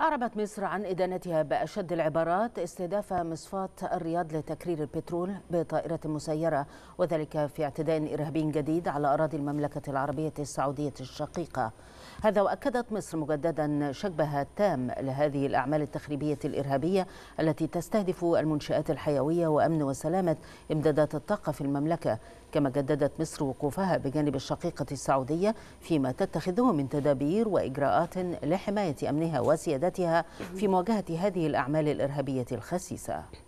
أعربت مصر عن إدانتها بأشد العبارات استهداف مصفاة الرياض لتكرير البترول بطائرة مسيرة وذلك في اعتداء إرهابي جديد على أراضي المملكة العربية السعودية الشقيقة هذا وأكدت مصر مجددا شجبها التام لهذه الأعمال التخريبية الإرهابية التي تستهدف المنشآت الحيوية وأمن وسلامة إمدادات الطاقة في المملكة كما جددت مصر وقوفها بجانب الشقيقة السعودية فيما تتخذه من تدابير وإجراءات لحماية أمنها وسيادتها في مواجهة هذه الأعمال الإرهابية الخسيسة